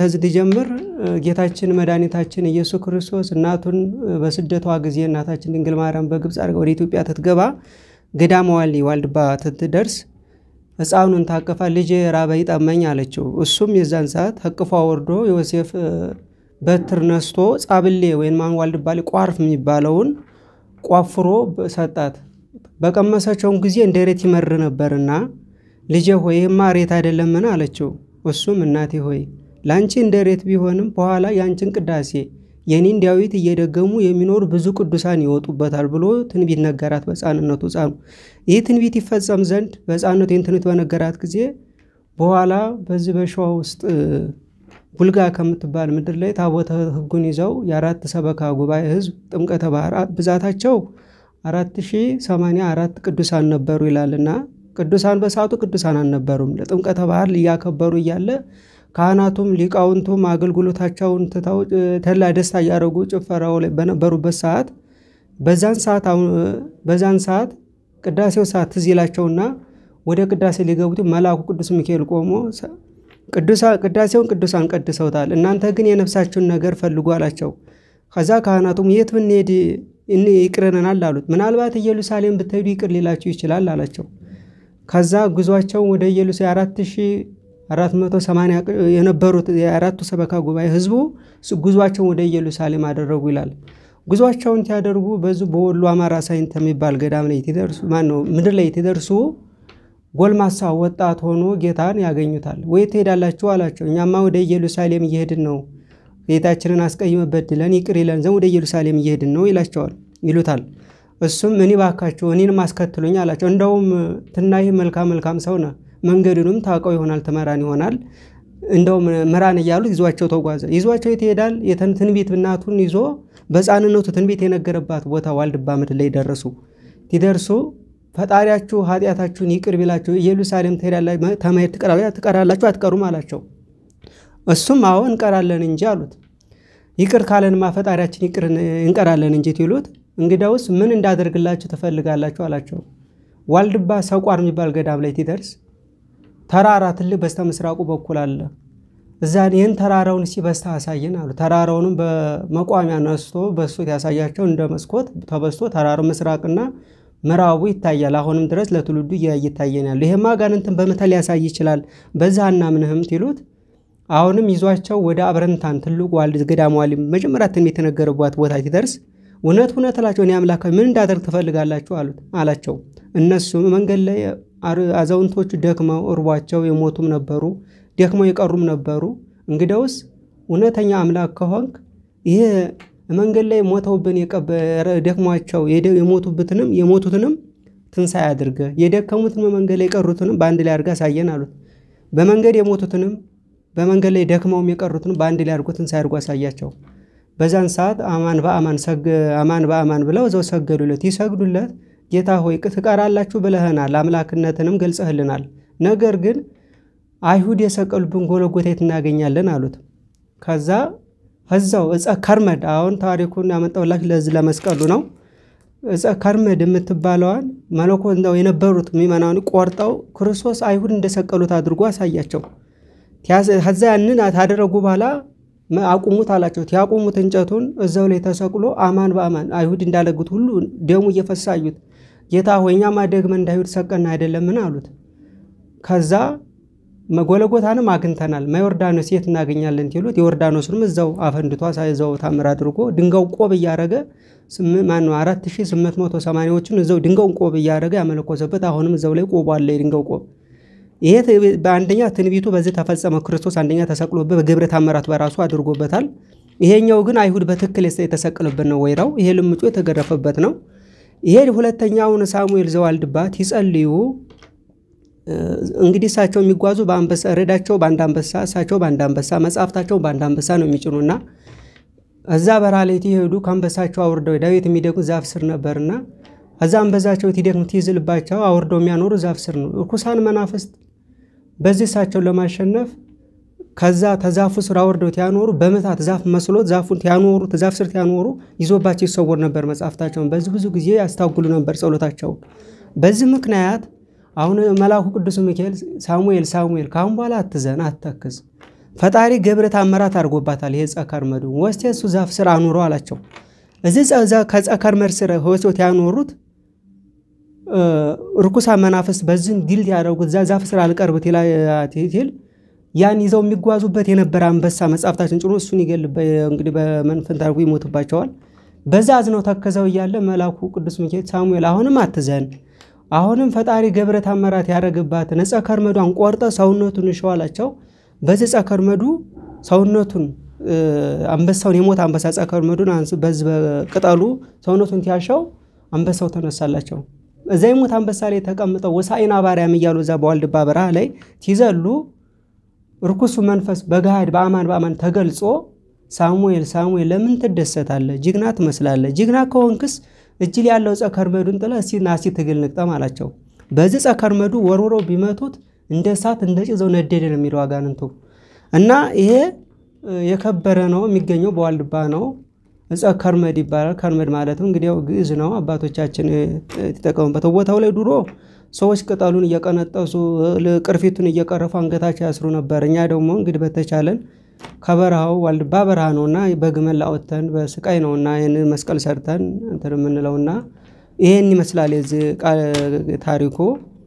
ከዚህ ሊጀምር ጌታችን መድኃኒታችን ኢየሱስ ክርስቶስ እናቱን በስደቷ ጊዜ እናታችን ድንግል ማርያም በግብፅ አድርገ ወደ ኢትዮጵያ ትትገባ ገዳመ ዋሊ ዋልድባ ትትደርስ ሕፃኑን ታቀፋ። ልጄ ራበኝ ይጠመኝ አለችው። እሱም የዛን ሰዓት አቅፏ ወርዶ ዮሴፍ በትር ነስቶ ጻብሌ ወይም ማን ዋልድባ ቋርፍ የሚባለውን ቋፍሮ ሰጣት። በቀመሰቸውን ጊዜ እንደ ሬት ይመር ነበርና ልጄ ሆይ ይህማ ሬት አይደለምን? አለችው። እሱም እናቴ ሆይ ለአንቺ እንደ ሬት ቢሆንም በኋላ የአንቺን ቅዳሴ የኔን ዳዊት እየደገሙ የሚኖር ብዙ ቅዱሳን ይወጡበታል ብሎ ትንቢት ነገራት። በሕፃንነቱ ሕፃኑ ይህ ትንቢት ይፈጸም ዘንድ በሕፃንነቱ ይህን ትንቢት በነገራት ጊዜ በኋላ በዚህ በሸዋ ውስጥ ቡልጋ ከምትባል ምድር ላይ ታቦተ ሕጉን ይዘው የአራት ሰበካ ጉባኤ ሕዝብ ጥምቀተ ባህር ብዛታቸው አራት አራት ቅዱሳን ነበሩ ይላልና ቅዱሳን በሰዓቱ ቅዱሳን አልነበሩም። ለጥምቀተ ባህር ሊያከበሩ እያለ ካህናቱም ሊቃውንቱም አገልግሎታቸውን ትተው ተላ ደስታ እያደረጉ ጭፈራው ላይ በነበሩበት ሰዓት በዛን ሰዓት በዛን ሰዓት ቅዳሴው ሰዓት ትዝ ይላቸውና ወደ ቅዳሴ ሊገቡት መልአኩ ቅዱስ ሚካኤል ቆሞ ቅዳሴውን ቅዱሳን ቀድሰውታል፣ እናንተ ግን የነፍሳችሁን ነገር ፈልጉ አላቸው። ከዛ ካህናቱም የት ብንሄድ ይቅርናል አሉት። ምናልባት ኢየሩሳሌም ብትሄዱ ይቅር ሊላችሁ ይችላል አላቸው። ከዛ ጉዟቸውን ወደ ኢየሩሳሌም አራት ሺህ 480 የነበሩት የአራቱ ሰበካ ጉባኤ ህዝቡ ጉዟቸውን ወደ ኢየሩሳሌም አደረጉ ይላል። ጉዟቸውን ሲያደርጉ በዙ በወሎ አማራ ሳይንት የሚባል ገዳም ላይ ትደርሱ ማነው ምድር ላይ ትደርሱ ጎልማሳ ወጣት ሆኖ ጌታን ያገኙታል። ወይ ትሄዳላችሁ አላቸው። እኛማ ወደ ኢየሩሳሌም እየሄድን ነው፣ ጌታችንን አስቀይመን በድለን ይቅር ይለን ዘንድ ወደ ኢየሩሳሌም እየሄድን ነው ይላቸዋል ይሉታል። እሱም እኔ ባካችሁ እኔንም አስከትሉኝ አላቸው። እንደውም ትናይህ መልካም መልካም ሰው ነህ መንገዱንም ታውቀው ይሆናል፣ ትመራን ይሆናል። እንደው ምራን እያሉት ይዟቸው ተጓዘ። ይዟቸው የት ይሄዳል? ትንቢት እናቱን ይዞ በሕፃንነቱ ትንቢት የነገረባት ቦታ ዋልድባ ምድር ላይ ደረሱ። ሲደርሱ ፈጣሪያችሁ ኃጢአታችሁን ይቅር ቢላችሁ ኢየሩሳሌም ተመሄድ ትቀራላችሁ አትቀሩም አላቸው። እሱም አዎ እንቀራለን እንጂ አሉት። ይቅር ካለንማ ፈጣሪያችን ይቅር እንቀራለን እንጂ ትሉት፣ እንግዳውስ ምን እንዳደርግላችሁ ትፈልጋላችሁ አላቸው። ዋልድባ ሰቋር የሚባል ገዳም ላይ ሲደርስ ተራራ ትልቅ በስተ ምስራቁ በኩል አለ። እዛ ይህን ተራራውን እስኪ በስተ አሳየን አሉ። ተራራውንም በመቋሚያ ነስቶ በስቶት ያሳያቸው እንደ መስኮት ተበስቶ ተራሩ ምስራቅና ምዕራቡ ይታያል። አሁንም ድረስ ለትውልዱ ያሉ ይሄማ ማጋንንትን በምተል ሊያሳይ ይችላል። በዛ አናምንህም ትሉት አሁንም ይዟቸው ወደ አብረንታን ትልቁ ዋልድ ገዳም ዋሊ መጀመሪያ ትንቢት የተነገረባት ቦታ ሲደርስ እውነት እውነት እላቸው እኔ አምላካዊ ምን እንዳደርግ ትፈልጋላችሁ አሉት አላቸው። እነሱም መንገድ ላይ አዛውንቶቹ ደክመው እርቧቸው የሞቱም ነበሩ፣ ደክመው የቀሩም ነበሩ። እንግዳውስ እውነተኛ አምላክ ከሆንክ ይሄ መንገድ ላይ ሞተውብን ደክሟቸው የሞቱብትንም የሞቱትንም ትንሣኤ አድርገ የደከሙትን በመንገድ ላይ የቀሩትንም በአንድ ላይ አድርገ አሳየን አሉት። በመንገድ የሞቱትንም በመንገድ ላይ ደክመውም የቀሩትንም በአንድ ላይ አድርጎ ትንሣኤ አድርጎ አሳያቸው። በዛን ሰዓት አማን በአማን አማን በአማን ብለው እዛው ሰገዱለት። ይሰግዱለት ጌታ ሆይ ትቀራላችሁ ብለህናል፣ አምላክነትንም ገልጸህልናል። ነገር ግን አይሁድ የሰቀሉብን ጎለጎታ የት እናገኛለን አሉት። ከዛ እዛው እፀ ከርመድ አሁን ታሪኩን ያመጣውላችሁ ለዚህ ለመስቀሉ ነው። እፀ ከርመድ የምትባለዋን መለኮት ነው የነበሩት የሚመናውን ቆርጠው ክርስቶስ አይሁድ እንደሰቀሉት አድርጎ አሳያቸው። ከዛ ያንን ታደረጉ በኋላ አቁሙት አላቸው። ያቁሙት እንጨቱን እዛው ላይ ተሰቅሎ አማን በአማን አይሁድ እንዳለጉት ሁሉ ደሙ እየፈሳዩት ጌታ ሆይ እኛማ ደግመን እንዳይሁድ ሰቀና አይደለምን አሉት። ከዛ ጎለጎታንም አግኝተናል፣ መዮርዳኖስ የት እናገኛለን ሲሉት ዮርዳኖስንም እዛው አፈንድቷ ሳይዘው ታምር አድርጎ ድንጋው ቆብ እያደረገ ማነው 4880ዎቹን እዛው ድንጋውን ቆብ እያደረገ ያመለኮሰበት አሁንም እዛው ላይ ቆቦ አለ የድንጋው ቆብ ይሄ በአንደኛ ትንቢቱ በዚህ ተፈጸመ። ክርስቶስ አንደኛ ተሰቅሎበት በግብረ ታምራት በራሱ አድርጎበታል። ይሄኛው ግን አይሁድ በትክክል የተሰቀለበት ነው። ወይራው ይሄ ልምጩ የተገረፈበት ነው። ይሄ ሁለተኛውን ሳሙኤል ዘዋልድባት ይጸልዩ እንግዲህ እሳቸው የሚጓዙ በአንበሳ ረዳቸው በአንድ አንበሳ እሳቸው በአንድ አንበሳ መጽሐፍታቸው በአንድ አንበሳ ነው የሚጭኑና እዛ በራሌት ይሄዱ ከአንበሳቸው አውርደው ዳዊት የሚደግሙት ዛፍ ስር ነበርና እዛ አንበዛቸው ትደግሙት ትይዝልባቸው አውርደው የሚያኖሩ ዛፍ ስር ነው። እርኩሳን መናፍስት በዚህ እሳቸው ለማሸነፍ ከዛ ተዛፉ ስር አወርደው ቲያኖሩ በመታት ዛፍ መስሎት ዛፉን ቲያኖሩ ተዛፍ ስር ቲያኖሩ ይዞባቸው ይሰወር ነበር መጽሐፍታቸውን። በዚህ ብዙ ጊዜ ያስታጉሉ ነበር ጸሎታቸውን። በዚህ ምክንያት አሁን መልአኩ ቅዱስ ሚካኤል ሳሙኤል ሳሙኤል ካሁን በኋላ አትዘን አትተክዝ፣ ፈጣሪ ገብረ ታምራት አድርጎባታል። ይሄ ጸከር መዱ ወስቴ እሱ ዛፍ ስር አኑሮ አላቸው። እዚህ ከጸከር መድ ስር ወስቴት ያኖሩት ርኩሳ መናፍስት በዚህ ድል ያደረጉት ዛፍ ስር አልቀርብት ይላል። ያን ይዘው የሚጓዙበት የነበረ አንበሳ መጽሐፍታችን ጭኖ እሱን ይገል እንግዲህ በመንፈንት አድርጎ ይሞትባቸዋል። በዛ አዝነው ተከዘው እያለ መልአኩ ቅዱስ ሚካኤል ሳሙኤል አሁንም አትዘን፣ አሁንም ፈጣሪ ገብረ ተአምራት ያደረግባት ነጸ ከርመዷን ቆርጠ ሰውነቱን እሸዋላቸው። አላቸው። በዚህ ጸ ሰውነቱን አንበሳውን የሞት አንበሳ ጸ ከርመዱን በዚህ በቅጠሉ ሰውነቱን ትያሸው አንበሳው ተነሳላቸው። እዛ የሞት አንበሳ ላይ ተቀምጠው ወሳይና አባርያም እያሉ እዛ በዋልድባ በረሃ ላይ ሲዘሉ ርኩሱ መንፈስ በገሃድ በአማን በአማን ተገልጾ ሳሙኤል ሳሙኤል ለምን ትደሰታለህ? ጅግና ትመስላለህ። ጅግና ከሆንክስ እጅል ያለው ጸከርመዱን ጥለህ እስኪ ና ትግል ንቅጠም አላቸው። በዚህ ጸከርመዱ ወርውረው ቢመቱት እንደ እሳት እንደ ጭዘው ነደደ ነው የሚለው አጋንንቱ እና ይሄ የከበረ ነው የሚገኘው በዋልድባ ነው። እዛ ከርመድ ይባላል። ከርመድ ማለት ነው ያው ግዕዝ ነው። አባቶቻችን የተጠቀሙበት ቦታው ላይ ድሮ ሰዎች ቅጠሉን እየቀነጠሱ ቅርፊቱን እየቀረፉ አንገታቸው ያስሩ ነበር። እኛ ደግሞ እንግዲህ በተቻለን ከበረሃው ዋልድባ በረሃ ነውና በግመል አወጥተን በስቃይ ነውና ይህን መስቀል ሰርተን እንትን የምንለውና ይሄን ይመስላል የዚህ ታሪኩ።